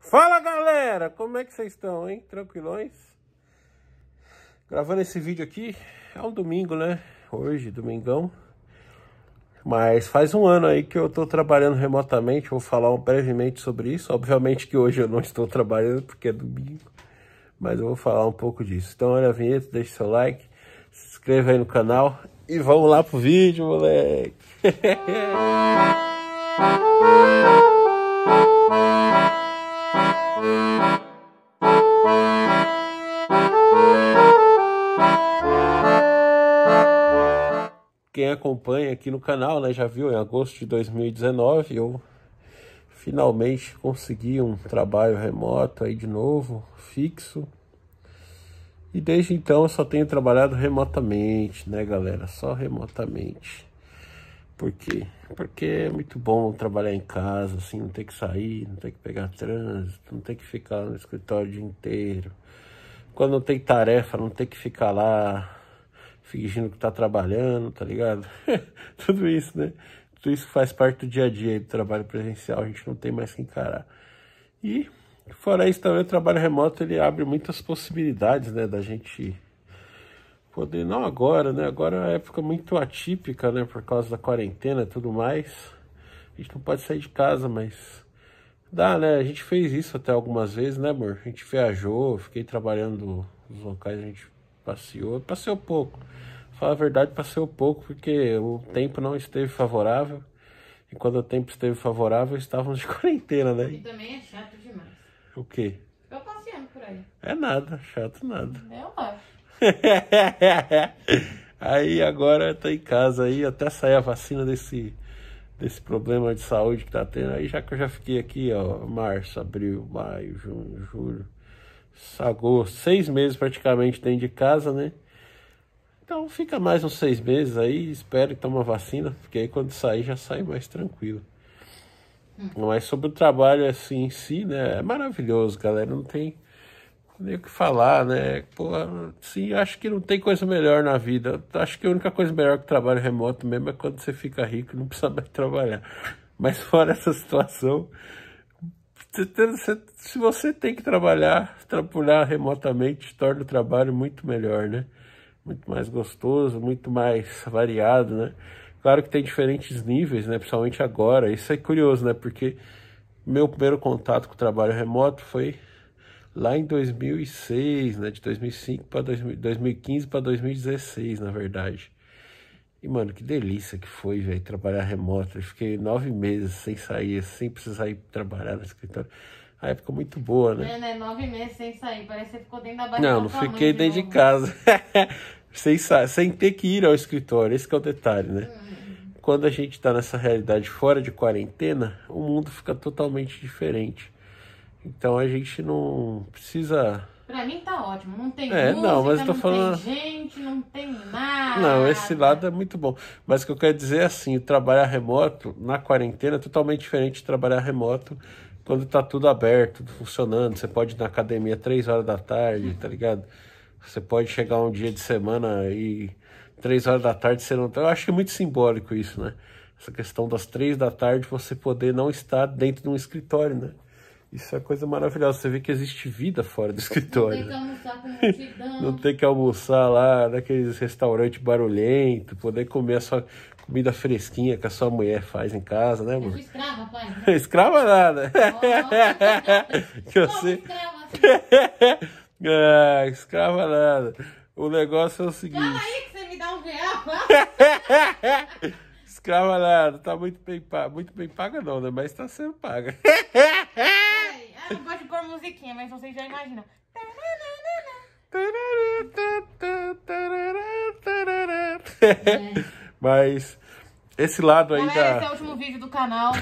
Fala galera, como é que vocês estão, hein? Tranquilões? Gravando esse vídeo aqui, é um domingo, né? Hoje, domingão. Mas faz um ano aí que eu tô trabalhando remotamente, vou falar brevemente sobre isso. Obviamente que hoje eu não estou trabalhando porque é domingo, mas eu vou falar um pouco disso. Então olha a vinheta, deixa seu like, se inscreva aí no canal e vamos lá pro vídeo, moleque! quem acompanha aqui no canal né, já viu, em agosto de 2019 eu finalmente consegui um trabalho remoto aí de novo, fixo. E desde então eu só tenho trabalhado remotamente, né galera? Só remotamente. Por quê? Porque é muito bom trabalhar em casa, assim, não ter que sair, não ter que pegar trânsito, não ter que ficar no escritório o dia inteiro. Quando não tem tarefa, não ter que ficar lá fingindo que tá trabalhando, tá ligado? Tudo isso, né? Tudo isso faz parte do dia a dia do trabalho presencial, a gente não tem mais que encarar. E fora isso também o trabalho remoto ele abre muitas possibilidades, né, da gente poder não agora, né? Agora é uma época muito atípica, né, por causa da quarentena e tudo mais. A gente não pode sair de casa, mas dá, né? A gente fez isso até algumas vezes, né, amor? A gente viajou, fiquei trabalhando nos locais, a gente passeou. Passeou pouco. Falar a verdade, passeou pouco porque o tempo não esteve favorável. E quando o tempo esteve favorável, estávamos de quarentena, né? E também é chato demais. O quê? Eu passeando por aí. É nada, chato nada. É, eu acho. aí agora tá em casa aí, até sair a vacina desse desse problema de saúde que tá tendo aí, já que eu já fiquei aqui, ó, março, abril, maio, junho, julho, sagou seis meses praticamente dentro de casa, né? Então fica mais uns seis meses aí, espero que tome uma vacina, porque aí quando sair já sai mais tranquilo. Hum. Mas sobre o trabalho assim em si, né? É maravilhoso, galera. Não tem nem o que falar, né? Pô, sim, acho que não tem coisa melhor na vida. Acho que a única coisa melhor que trabalho remoto mesmo é quando você fica rico e não precisa mais trabalhar. Mas fora essa situação, se você tem que trabalhar, trabalhar remotamente torna o trabalho muito melhor, né? Muito mais gostoso, muito mais variado, né? Claro que tem diferentes níveis, né? Principalmente agora. Isso é curioso, né? Porque meu primeiro contato com o trabalho remoto foi lá em 2006, né? De 2005 para 2015 para 2016, na verdade. E, mano, que delícia que foi, velho, trabalhar remoto. Eu fiquei nove meses sem sair, sem precisar ir trabalhar no escritório. A época é muito boa, né? É, né? Nove meses sem sair. Parece que você ficou dentro da barriga. Não, não fiquei dentro de, de casa. sem, sem ter que ir ao escritório. Esse é o detalhe, né? Uhum. Quando a gente está nessa realidade fora de quarentena, o mundo fica totalmente diferente. Então a gente não precisa Pra mim tá ótimo. Não tem é, música, não, mas eu tô não falando... tem gente, não tem nada. Não, esse lado é muito bom. Mas o que eu quero dizer é assim, trabalhar remoto na quarentena é totalmente diferente de trabalhar remoto quando tá tudo aberto, tudo funcionando. Você pode ir na academia três horas da tarde, tá ligado? Você pode chegar um dia de semana e três horas da tarde você não tá. Eu acho que é muito simbólico isso, né? Essa questão das três da tarde você poder não estar dentro de um escritório, né? Isso é coisa maravilhosa. Você vê que existe vida fora do escritório. Não tem que almoçar, com Não tem que almoçar lá naqueles restaurantes barulhento, poder comer a sua comida fresquinha que a sua mulher faz em casa, né, é amor? Eu escrava, pai. Né? escrava nada. Oh. que você... ah, assim. é, escrava nada. O negócio é o seguinte. Fala aí que você me dá um real. escrava nada. Tá muito bem paga. Muito bem paga não, né? Mas tá sendo paga não gosto de pôr musiquinha, mas vocês já imaginam. É. Mas esse lado aí Galera, da... esse é o último vídeo do canal.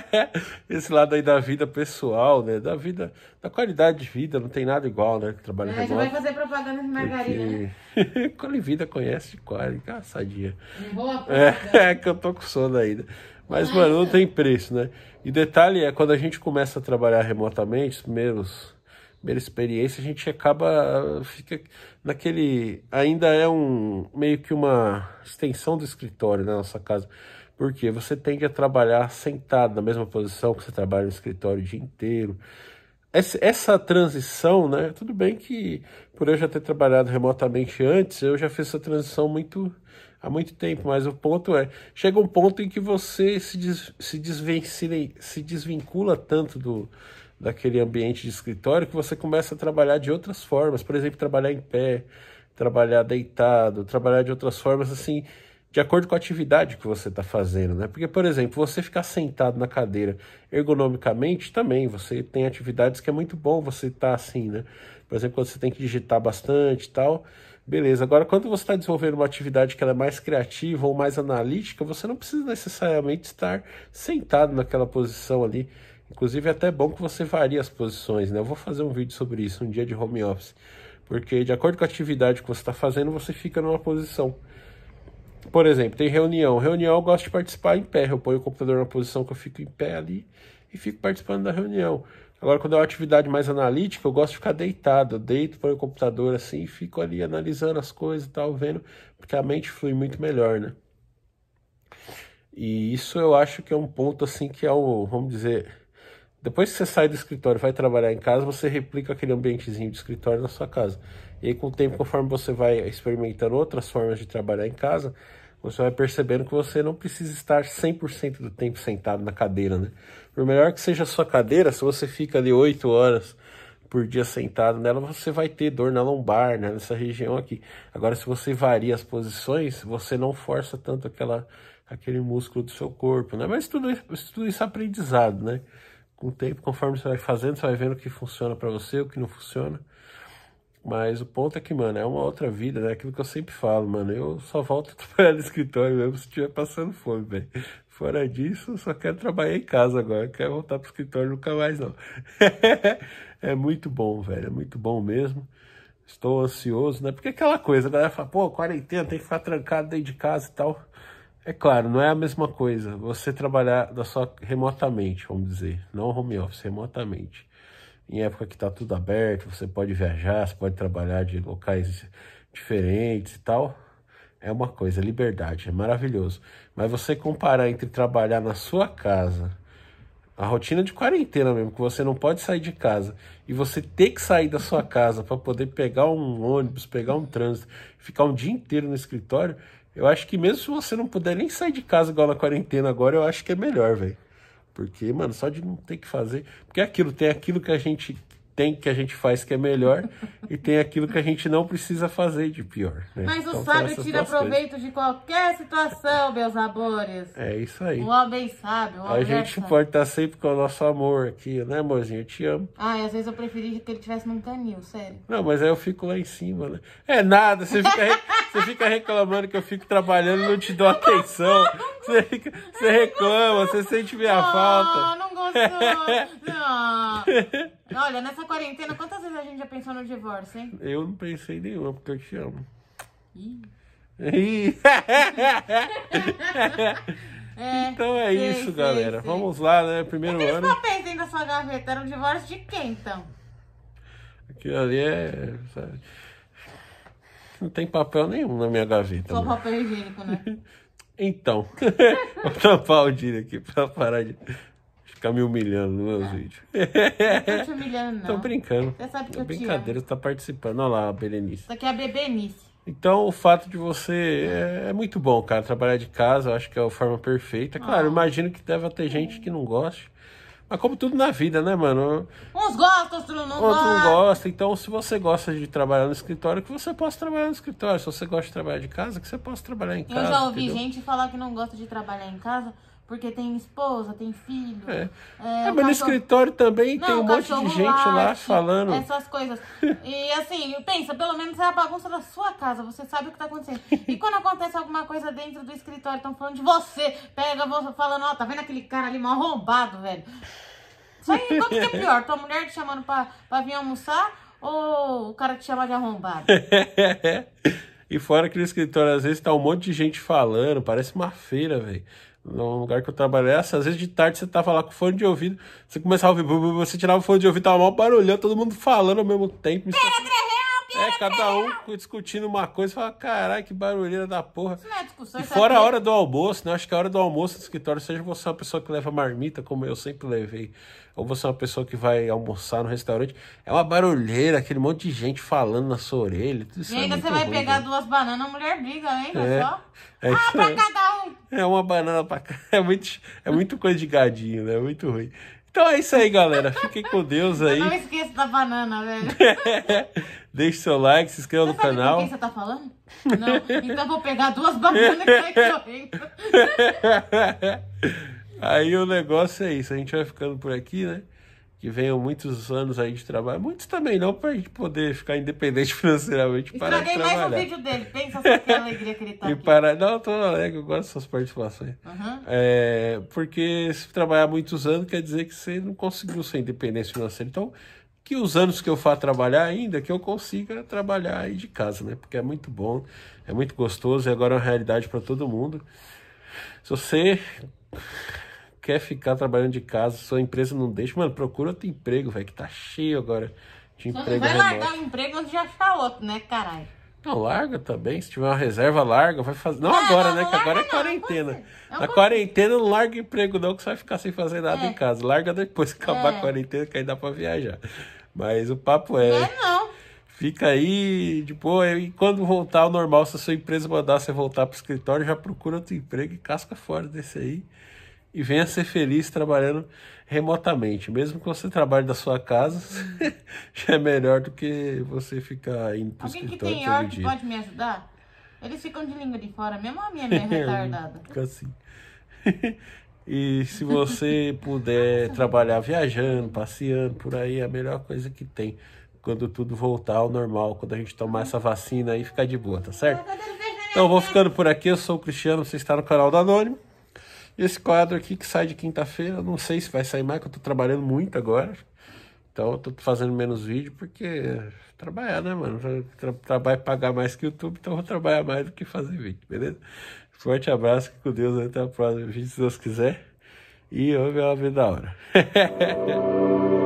esse lado aí da vida pessoal, né? Da vida, da qualidade de vida, não tem nada igual, né? Trabalho é, remoto. vai fazer propaganda de margarina. Porque... Né? Colivida conhece de qual, engraçadinha. Boa É, é que eu tô com sono ainda. Mas, mano, não tem preço, né? E detalhe é, quando a gente começa a trabalhar remotamente, os primeiros primeira experiência, a gente acaba fica naquele ainda é um meio que uma extensão do escritório né, na nossa casa. Porque você tende a trabalhar sentado na mesma posição que você trabalha no escritório o dia inteiro. Essa, essa transição, né? Tudo bem que por eu já ter trabalhado remotamente antes, eu já fiz essa transição muito há muito tempo, mas o ponto é, chega um ponto em que você se, des, se, se desvincula tanto do daquele ambiente de escritório que você começa a trabalhar de outras formas, por exemplo, trabalhar em pé, trabalhar deitado, trabalhar de outras formas assim, de acordo com a atividade que você está fazendo, né? Porque, por exemplo, você ficar sentado na cadeira ergonomicamente também, você tem atividades que é muito bom você estar tá assim, né? Por exemplo, quando você tem que digitar bastante e tal, Beleza, agora quando você está desenvolvendo uma atividade que é mais criativa ou mais analítica, você não precisa necessariamente estar sentado naquela posição ali. Inclusive é até bom que você varie as posições, né? Eu vou fazer um vídeo sobre isso, um dia de home office. Porque de acordo com a atividade que você está fazendo, você fica numa posição. Por exemplo, tem reunião. Reunião eu gosto de participar em pé. Eu ponho o computador na posição que eu fico em pé ali e fico participando da reunião. Agora, quando é uma atividade mais analítica, eu gosto de ficar deitado. Eu deito, para o computador assim e fico ali analisando as coisas e tal, vendo, porque a mente flui muito melhor, né? E isso eu acho que é um ponto assim que é o, vamos dizer, depois que você sai do escritório e vai trabalhar em casa, você replica aquele ambientezinho de escritório na sua casa. E aí, com o tempo, conforme você vai experimentando outras formas de trabalhar em casa, você vai percebendo que você não precisa estar 100% do tempo sentado na cadeira, né? Por melhor que seja a sua cadeira, se você fica ali 8 horas por dia sentado nela, você vai ter dor na lombar, né? nessa região aqui. Agora, se você varia as posições, você não força tanto aquela, aquele músculo do seu corpo, né? Mas tudo, tudo isso é aprendizado, né? Com o tempo, conforme você vai fazendo, você vai vendo o que funciona para você, o que não funciona. Mas o ponto é que, mano, é uma outra vida, né? Aquilo que eu sempre falo, mano. Eu só volto a trabalhar no escritório mesmo se estiver passando fome, velho. Fora disso, só quero trabalhar em casa agora. Eu quero voltar pro escritório nunca mais, não. é muito bom, velho. É muito bom mesmo. Estou ansioso, né? Porque aquela coisa, a galera fala, pô, quarentena, tem que ficar trancado dentro de casa e tal. É claro, não é a mesma coisa você trabalhar da sua remotamente, vamos dizer, não home office, remotamente em época que está tudo aberto, você pode viajar, você pode trabalhar de locais diferentes e tal. É uma coisa, liberdade, é maravilhoso. Mas você comparar entre trabalhar na sua casa, a rotina de quarentena mesmo, que você não pode sair de casa, e você ter que sair da sua casa para poder pegar um ônibus, pegar um trânsito, ficar um dia inteiro no escritório, eu acho que mesmo se você não puder nem sair de casa igual na quarentena agora, eu acho que é melhor, velho. Porque, mano, só de não ter que fazer. Porque aquilo, tem aquilo que a gente tem que a gente faz que é melhor e tem aquilo que a gente não precisa fazer de pior. Né? Mas então, o sábio tira proveito coisas. de qualquer situação, meus amores. É isso aí. O homem sabe, o homem A gente é importa pode estar tá sempre com o nosso amor aqui, né, amorzinho? Eu te amo. Ah, às vezes eu preferi que ele tivesse num canil, sério. Não, mas aí eu fico lá em cima, né? É nada, você fica. Você fica reclamando que eu fico trabalhando e não te dou atenção. Você, fica, você reclama, você sente minha falta. Não, gostou. Olha, nessa quarentena, quantas vezes a gente já pensou no divórcio, hein? Eu não pensei nenhuma, porque eu te amo. Ih. Ih. É, então é isso, galera. Vamos lá, né? Primeiro Aqueles ano. Aqueles papéis dentro na sua gaveta Era um divórcio de quem, então? Aquilo ali é... Sabe? Não tem papel nenhum na minha gaveta. Só papel higiênico, né? então, vou tampar o Dini aqui pra parar de ficar me humilhando nos meus vídeos. Não tô te humilhando, não. Tô brincando. Você sabe que é eu Brincadeira, você tá participando. Olha lá, a Berenice. Isso aqui é a Bebenice. Então, o fato de você... É, é, muito bom, cara. Trabalhar de casa, eu acho que é a forma perfeita. Claro, ah. imagino que deve ter gente que não goste. Mas como tudo na vida, né, mano? Uns gostam, outros não gostam. Outros não gostam. Então, se você gosta de trabalhar no escritório, que você possa trabalhar no escritório. Se você gosta de trabalhar de casa, que você possa trabalhar em casa. Eu já ouvi entendeu? gente falar que não gosta de trabalhar em casa porque tem esposa, tem filho. É, é, é mas no escritório também não, tem um monte de gente late, lá falando. Essas coisas. E assim, pensa, pelo menos é a bagunça da sua casa, você sabe o que tá acontecendo. E quando acontece alguma coisa dentro do escritório, estão falando de você. Pega você falando, ó, tá vendo aquele cara ali mal arrombado, velho. Só que o que é pior? Tua mulher te chamando pra, pra vir almoçar ou o cara te chama de arrombado? E fora que no escritório, às vezes tá um monte de gente falando, parece uma feira, velho no lugar que eu trabalhava, às vezes de tarde você tava lá com fone de ouvido, você começava a ouvir, você tirava o fone de ouvido, tava mal barulhando, todo mundo falando ao mesmo tempo. Isso é, cada um discutindo uma coisa, fala, caralho, que barulheira da porra. Isso não é discussão, e é fora a hora do almoço, né? Acho que a hora do almoço no escritório, seja você uma pessoa que leva marmita, como eu sempre levei, ou você é uma pessoa que vai almoçar no restaurante, é uma barulheira, aquele monte de gente falando na sua orelha. e é ainda é você vai ruim, pegar né? duas bananas, a mulher briga, hein? É, só. É ah, pra cada é uma banana pra cá. É muito, é muito coisa de gadinho, né? É muito ruim. Então é isso aí, galera. Fiquem com Deus aí. Eu não esqueça da banana, velho. É. Deixe seu like, se inscreva você no canal. Com quem você tá falando? Não. Então vou pegar duas bananas que vai correndo. Aí o negócio é isso. A gente vai ficando por aqui, né? que venham muitos anos aí de trabalho, muitos também não, para a gente poder ficar independente financeiramente. Estraguei para mais um vídeo dele, pensa só que alegria que ele tá e aqui. Para... Não, eu tô alegre, eu gosto dessas participações. Uhum. É, porque se trabalhar muitos anos, quer dizer que você não conseguiu ser independente financeira. Então, que os anos que eu for trabalhar ainda, que eu consiga trabalhar aí de casa, né? Porque é muito bom, é muito gostoso e agora é uma realidade para todo mundo. Se você quer ficar trabalhando de casa, sua empresa não deixa, mano, procura outro emprego, velho, que tá cheio agora de emprego. Só emprego. Vai remoto. largar o emprego antes de achar outro, né, caralho? Não, larga também. se tiver uma reserva, larga. Vai fazer. Não é, agora, não, né? que agora é não, é quarentena. Na quarentena, não larga emprego, não, que você vai ficar sem fazer nada é. em casa. Larga depois que acabar é. a quarentena, que aí dá pra viajar. Mas o papo é. Não é, não. Fica aí tipo, E quando voltar ao normal, se a sua empresa mandar você voltar pro escritório, já procura outro emprego e casca fora desse aí e venha ser feliz trabalhando remotamente. Mesmo que você trabalhe da sua casa, já é melhor do que você ficar indo pro Alguém escritório que tem ordem pode me ajudar? Eles ficam de língua de fora, mesmo a minha é retardada. Fica assim. e se você puder ah, trabalhar viajando, passeando por aí, é a melhor coisa que tem. Quando tudo voltar ao normal, quando a gente tomar essa vacina aí, ficar de boa, tá certo? Então vou ficando por aqui. Eu sou o Cristiano, você está no canal do Anônimo. Esse quadro aqui que sai de quinta-feira, não sei se vai sair mais, porque eu tô trabalhando muito agora. Então eu tô fazendo menos vídeo porque trabalhar, né, mano? trabalhar trabalho pagar mais que o YouTube, então eu vou trabalhar mais do que fazer vídeo, beleza? Forte abraço, que com Deus, até o próximo vídeo, se Deus quiser. E eu ver a vida da hora.